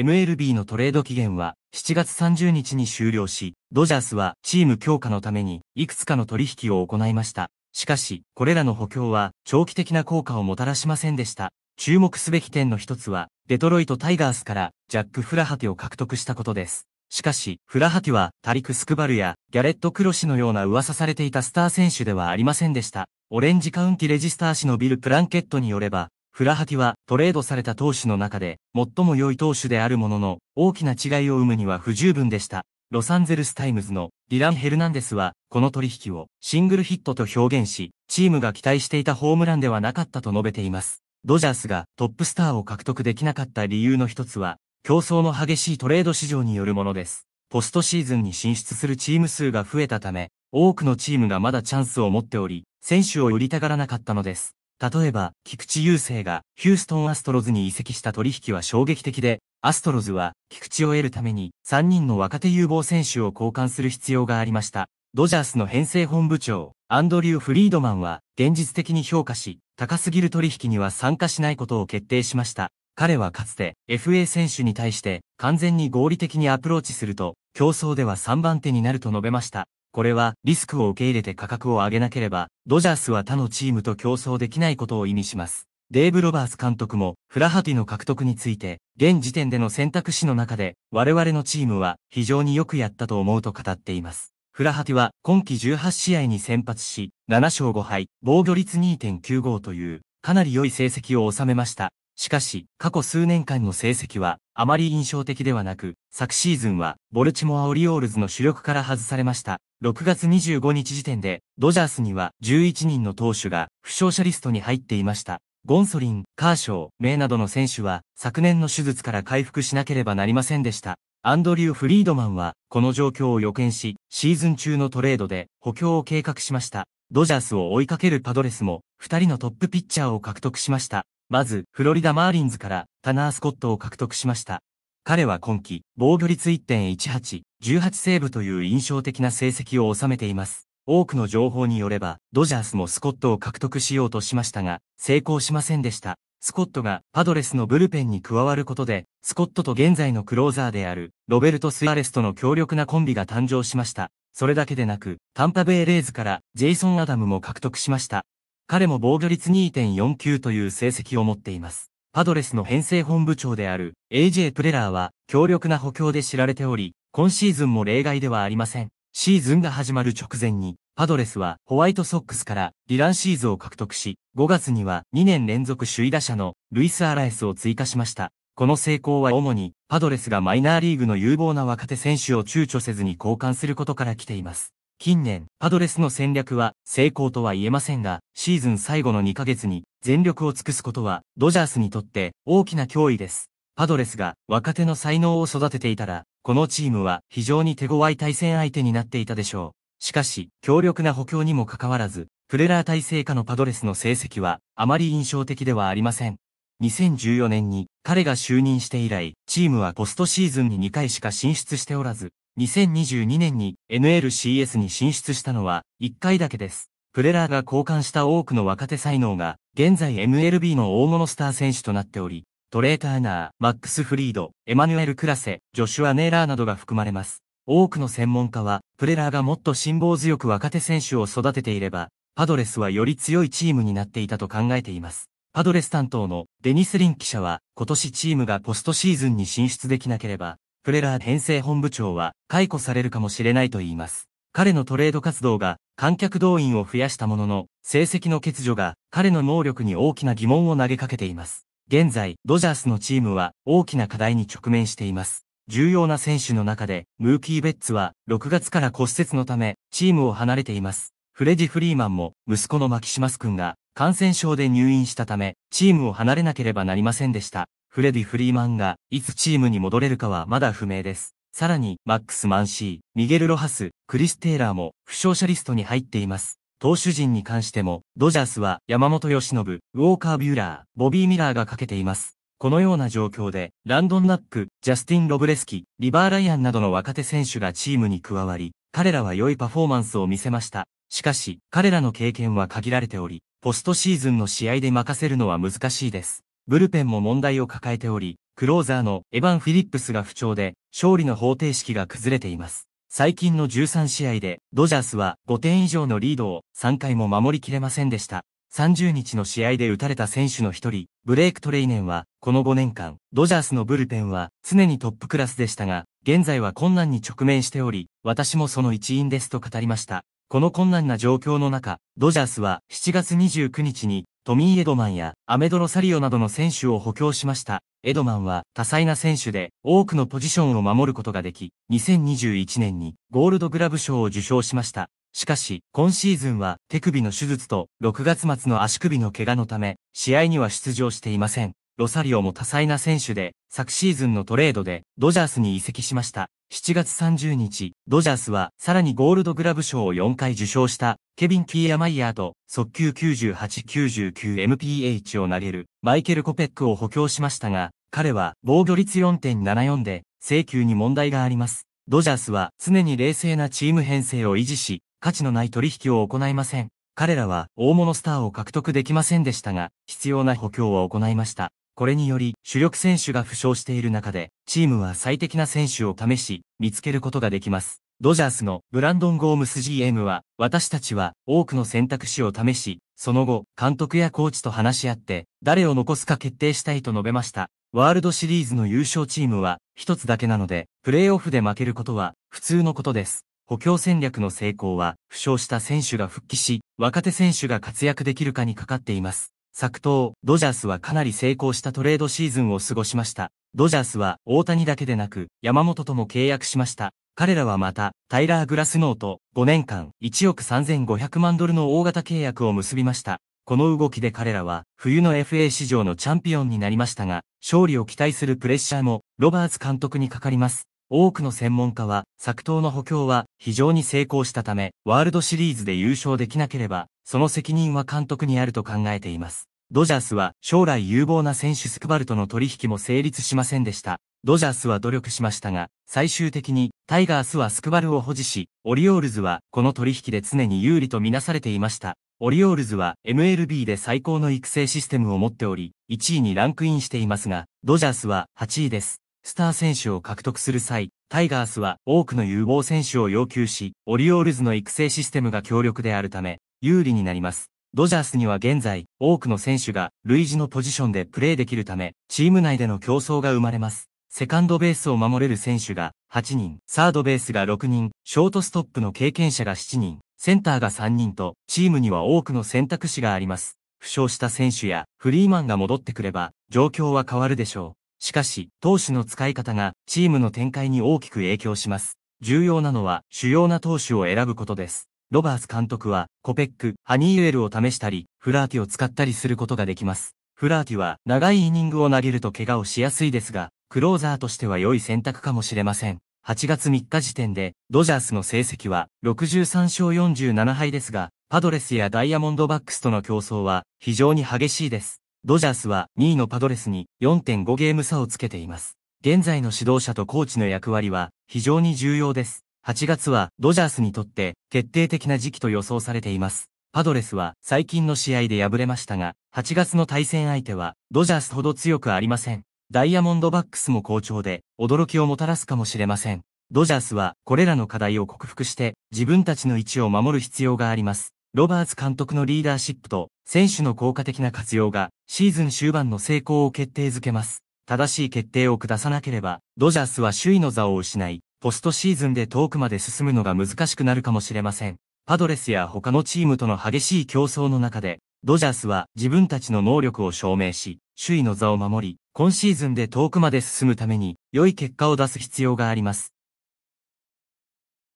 MLB のトレード期限は7月30日に終了し、ドジャースはチーム強化のためにいくつかの取引を行いました。しかし、これらの補強は長期的な効果をもたらしませんでした。注目すべき点の一つは、デトロイトタイガースからジャック・フラハテを獲得したことです。しかし、フラハティは、タリク・スクバルや、ギャレット・クロシのような噂されていたスター選手ではありませんでした。オレンジカウンティレジスター氏のビル・プランケットによれば、フラハティはトレードされた投手の中で最も良い投手であるものの大きな違いを生むには不十分でした。ロサンゼルスタイムズのディラン・ヘルナンデスはこの取引をシングルヒットと表現し、チームが期待していたホームランではなかったと述べています。ドジャースがトップスターを獲得できなかった理由の一つは競争の激しいトレード市場によるものです。ポストシーズンに進出するチーム数が増えたため、多くのチームがまだチャンスを持っており、選手を売りたがらなかったのです。例えば、菊池雄星がヒューストンアストロズに移籍した取引は衝撃的で、アストロズは菊池を得るために3人の若手有望選手を交換する必要がありました。ドジャースの編成本部長、アンドリュー・フリードマンは現実的に評価し、高すぎる取引には参加しないことを決定しました。彼はかつて FA 選手に対して完全に合理的にアプローチすると、競争では3番手になると述べました。これはリスクを受け入れて価格を上げなければ、ドジャースは他のチームと競争できないことを意味します。デーブ・ロバース監督も、フラハティの獲得について、現時点での選択肢の中で、我々のチームは非常によくやったと思うと語っています。フラハティは今季18試合に先発し、7勝5敗、防御率2.95という、かなり良い成績を収めました。しかし、過去数年間の成績は、あまり印象的ではなく、昨シーズンは、ボルチモア・オリオールズの主力から外されました。6月25日時点で、ドジャースには11人の投手が負傷者リストに入っていました。ゴンソリン、カーショー、メイなどの選手は昨年の手術から回復しなければなりませんでした。アンドリュー・フリードマンはこの状況を予見し、シーズン中のトレードで補強を計画しました。ドジャースを追いかけるパドレスも2人のトップピッチャーを獲得しました。まず、フロリダ・マーリンズからタナー・スコットを獲得しました。彼は今季、防御率1.18、18セーブという印象的な成績を収めています。多くの情報によれば、ドジャースもスコットを獲得しようとしましたが、成功しませんでした。スコットがパドレスのブルペンに加わることで、スコットと現在のクローザーであるロベルト・スアレスとの強力なコンビが誕生しました。それだけでなく、タンパベイレーズからジェイソン・アダムも獲得しました。彼も防御率2.49という成績を持っています。パドレスの編成本部長である AJ プレラーは強力な補強で知られており、今シーズンも例外ではありません。シーズンが始まる直前に、パドレスはホワイトソックスからディランシーズを獲得し、5月には2年連続首位打者のルイス・アラエスを追加しました。この成功は主にパドレスがマイナーリーグの有望な若手選手を躊躇せずに交換することから来ています。近年、パドレスの戦略は成功とは言えませんが、シーズン最後の2ヶ月に全力を尽くすことは、ドジャースにとって大きな脅威です。パドレスが若手の才能を育てていたら、このチームは非常に手強い対戦相手になっていたでしょう。しかし、強力な補強にもかかわらず、フレラー体制下のパドレスの成績はあまり印象的ではありません。2014年に彼が就任して以来、チームはポストシーズンに2回しか進出しておらず、2022年に NLCS に進出したのは1回だけです。プレラーが交換した多くの若手才能が、現在 MLB の大物スター選手となっており、トレーターナー、マックス・フリード、エマニュエル・クラセ、ジョシュア・ネーラーなどが含まれます。多くの専門家は、プレラーがもっと辛抱強く若手選手を育てていれば、パドレスはより強いチームになっていたと考えています。パドレス担当のデニス・リン記者は、今年チームがポストシーズンに進出できなければ、プレラー編成本部長は解雇されるかもしれないと言います。彼のトレード活動が観客動員を増やしたものの、成績の欠如が彼の能力に大きな疑問を投げかけています。現在、ドジャースのチームは大きな課題に直面しています。重要な選手の中で、ムーキー・ベッツは6月から骨折のため、チームを離れています。フレディ・フリーマンも、息子のマキシマス君が、感染症で入院したため、チームを離れなければなりませんでした。フレディ・フリーマンが、いつチームに戻れるかはまだ不明です。さらに、マックス・マンシー、ミゲル・ロハス、クリス・テイラーも、負傷者リストに入っています。投手陣に関しても、ドジャースは山本由伸、ウォーカー・ビューラー、ボビー・ミラーがかけています。このような状況で、ランドン・ナック、ジャスティン・ロブレスキ、リバー・ライアンなどの若手選手がチームに加わり、彼らは良いパフォーマンスを見せました。しかし、彼らの経験は限られており、ポストシーズンの試合で任せるのは難しいです。ブルペンも問題を抱えており、クローザーのエヴァン・フィリップスが不調で、勝利の方程式が崩れています。最近の13試合で、ドジャースは5点以上のリードを3回も守りきれませんでした。30日の試合で打たれた選手の一人、ブレイクトレイネンは、この5年間、ドジャースのブルペンは常にトップクラスでしたが、現在は困難に直面しており、私もその一員ですと語りました。この困難な状況の中、ドジャースは7月29日に、トミー・エドマンやアメドロ・サリオなどの選手を補強しました。エドマンは多彩な選手で多くのポジションを守ることができ、2021年にゴールドグラブ賞を受賞しました。しかし、今シーズンは手首の手術と6月末の足首の怪我のため、試合には出場していません。ロサリオも多彩な選手で、昨シーズンのトレードでドジャースに移籍しました。7月30日、ドジャースはさらにゴールドグラブ賞を4回受賞したケビン・キーアマイヤーと速球 98-99mph を投げるマイケル・コペックを補強しましたが、彼は防御率4.74で請求に問題があります。ドジャースは常に冷静なチーム編成を維持し、価値のない取引を行いません。彼らは大物スターを獲得できませんでしたが、必要な補強を行いました。これにより、主力選手が負傷している中で、チームは最適な選手を試し、見つけることができます。ドジャースのブランドン・ゴームス GM は、私たちは多くの選択肢を試し、その後、監督やコーチと話し合って、誰を残すか決定したいと述べました。ワールドシリーズの優勝チームは、一つだけなので、プレーオフで負けることは、普通のことです。補強戦略の成功は、負傷した選手が復帰し、若手選手が活躍できるかにかかっています。昨冬、ドジャースはかなり成功したトレードシーズンを過ごしました。ドジャースは大谷だけでなく山本とも契約しました。彼らはまた、タイラー・グラスノーと5年間1億3500万ドルの大型契約を結びました。この動きで彼らは冬の FA 市場のチャンピオンになりましたが、勝利を期待するプレッシャーもロバーツ監督にかかります。多くの専門家は、作頭の補強は非常に成功したため、ワールドシリーズで優勝できなければ、その責任は監督にあると考えています。ドジャースは将来有望な選手スクバルとの取引も成立しませんでした。ドジャースは努力しましたが、最終的にタイガースはスクバルを保持し、オリオールズはこの取引で常に有利とみなされていました。オリオールズは MLB で最高の育成システムを持っており、1位にランクインしていますが、ドジャースは8位です。スター選手を獲得する際、タイガースは多くの有望選手を要求し、オリオールズの育成システムが強力であるため、有利になります。ドジャースには現在、多くの選手が類似のポジションでプレーできるため、チーム内での競争が生まれます。セカンドベースを守れる選手が8人、サードベースが6人、ショートストップの経験者が7人、センターが3人と、チームには多くの選択肢があります。負傷した選手やフリーマンが戻ってくれば、状況は変わるでしょう。しかし、投手の使い方がチームの展開に大きく影響します。重要なのは主要な投手を選ぶことです。ロバース監督は、コペック、ハニーウェルを試したり、フラーティを使ったりすることができます。フラーティは、長いイニングを投げると怪我をしやすいですが、クローザーとしては良い選択かもしれません。8月3日時点で、ドジャースの成績は63勝47敗ですが、パドレスやダイヤモンドバックスとの競争は非常に激しいです。ドジャースは2位のパドレスに4.5ゲーム差をつけています。現在の指導者とコーチの役割は非常に重要です。8月はドジャースにとって決定的な時期と予想されています。パドレスは最近の試合で敗れましたが、8月の対戦相手はドジャースほど強くありません。ダイヤモンドバックスも好調で、驚きをもたらすかもしれません。ドジャースはこれらの課題を克服して自分たちの位置を守る必要があります。ロバーツ監督のリーダーシップと選手の効果的な活用がシーズン終盤の成功を決定づけます。正しい決定を下さなければ、ドジャースは首位の座を失い、ポストシーズンで遠くまで進むのが難しくなるかもしれません。パドレスや他のチームとの激しい競争の中で、ドジャースは自分たちの能力を証明し、首位の座を守り、今シーズンで遠くまで進むために、良い結果を出す必要があります。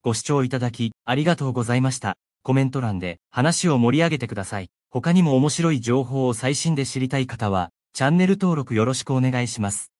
ご視聴いただき、ありがとうございました。コメント欄で話を盛り上げてください。他にも面白い情報を最新で知りたい方は、チャンネル登録よろしくお願いします。